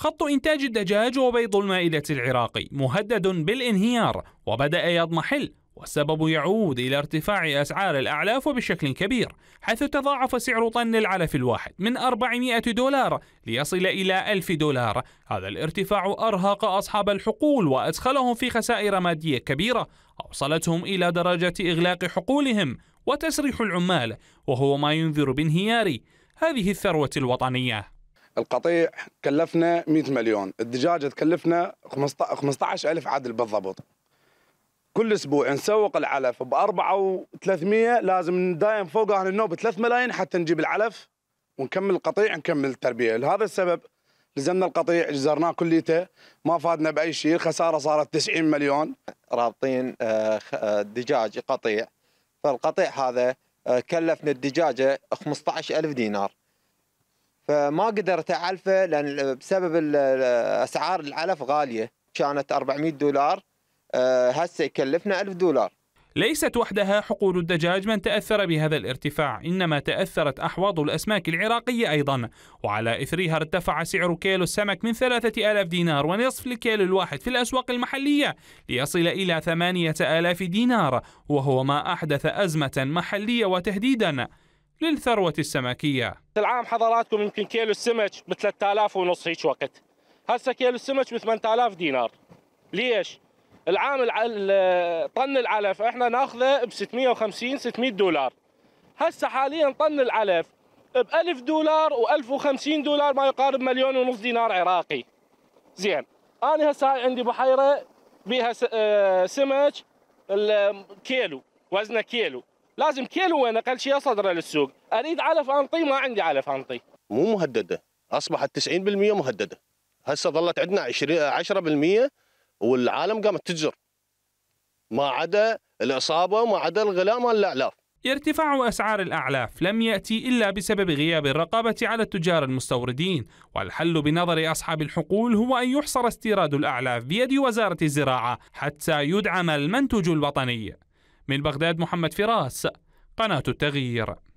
خط إنتاج الدجاج وبيض المائدة العراقي مهدد بالانهيار وبدأ يضمحل والسبب يعود إلى ارتفاع أسعار الأعلاف وبشكل كبير حيث تضاعف سعر طن العلف الواحد من 400 دولار ليصل إلى 1000 دولار هذا الارتفاع أرهق أصحاب الحقول وأدخلهم في خسائر مادية كبيرة أوصلتهم إلى درجة إغلاق حقولهم وتسريح العمال وهو ما ينذر بانهيار هذه الثروة الوطنية القطيع كلفنا 100 مليون الدجاجة تكلفنا 15 ألف عدل بالضبط كل أسبوع نسوق العلف بأربعة و300 لازم دايم فوق أهل النوب 3 ملايين حتى نجيب العلف ونكمل القطيع نكمل التربية لهذا السبب لزمنا القطيع جزرناه كليته ما فادنا باي شيء الخساره صارت 90 مليون رابطين آه، آه، دجاج قطيع فالقطيع هذا آه، كلفنا الدجاجه 15000 دينار فما قدرت اعلفه لان بسبب اسعار العلف غاليه كانت 400 دولار آه، هسه يكلفنا 1000 دولار ليست وحدها حقول الدجاج من تأثر بهذا الارتفاع إنما تأثرت أحواض الأسماك العراقية أيضا وعلى إثرها ارتفع سعر كيلو السمك من ثلاثة آلاف دينار ونصف لكيلو الواحد في الأسواق المحلية ليصل إلى ثمانية آلاف دينار وهو ما أحدث أزمة محلية وتهديدا للثروة السمكية العام حضراتكم يمكن كيلو السمك ب 3000 ونص هيك وقت هسه كيلو السمك ب 8000 دينار ليش؟ العام طن العلف احنا ناخذه ب 650 600 دولار هسه حاليا طن العلف ب 1000 دولار و1050 دولار ما يقارب مليون ونص دينار عراقي زين انا هسه هاي عندي بحيره بها آه، سمك الكيلو وزنه كيلو لازم كيلو وين اقل شيء اصدره للسوق اريد علف انطي ما عندي علف انطي مو مهدده اصبحت 90% مهدده هسه ظلت عندنا 20 10% والعالم قامت تجر ما عدا الاصابه وما عدا الغلاء مال الاعلاف ارتفاع أسعار الأعلاف لم يأتي إلا بسبب غياب الرقابة على التجار المستوردين والحل بنظر أصحاب الحقول هو أن يحصر استيراد الأعلاف بيد وزارة الزراعة حتى يدعم المنتج الوطني من بغداد محمد فراس قناة التغيير